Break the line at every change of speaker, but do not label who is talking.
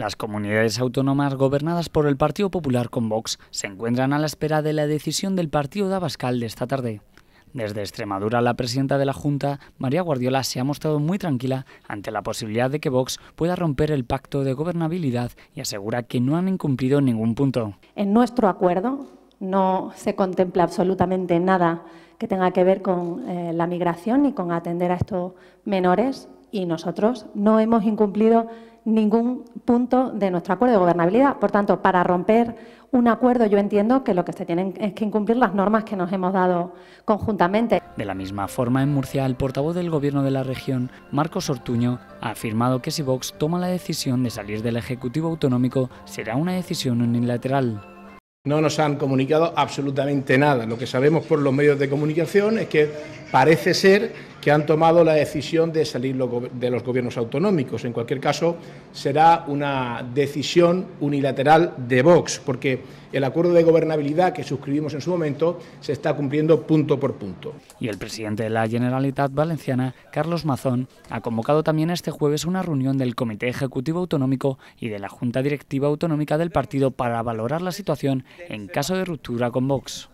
Las comunidades autónomas gobernadas por el Partido Popular con Vox se encuentran a la espera de la decisión del partido de Abascal de esta tarde. Desde Extremadura, la presidenta de la Junta, María Guardiola, se ha mostrado muy tranquila ante la posibilidad de que Vox pueda romper el pacto de gobernabilidad y asegura que no han incumplido ningún punto.
En nuestro acuerdo no se contempla absolutamente nada que tenga que ver con eh, la migración ni con atender a estos menores y nosotros no hemos incumplido ningún punto de nuestro acuerdo de gobernabilidad. Por tanto, para romper un acuerdo yo entiendo que lo que se tienen es que incumplir las normas que nos hemos dado conjuntamente.
De la misma forma, en Murcia, el portavoz del Gobierno de la región, Marcos Ortuño, ha afirmado que si Vox toma la decisión de salir del Ejecutivo Autonómico, será una decisión
unilateral. No nos han comunicado absolutamente nada. Lo que sabemos por los medios de comunicación es que parece ser que han tomado la decisión de salir de los gobiernos autonómicos. En cualquier caso, será una decisión unilateral de Vox, porque el acuerdo de gobernabilidad que suscribimos en su momento se está cumpliendo punto por
punto. Y el presidente de la Generalitat Valenciana, Carlos Mazón, ha convocado también este jueves una reunión del Comité Ejecutivo Autonómico y de la Junta Directiva Autonómica del partido para
valorar la situación en caso de ruptura con Vox.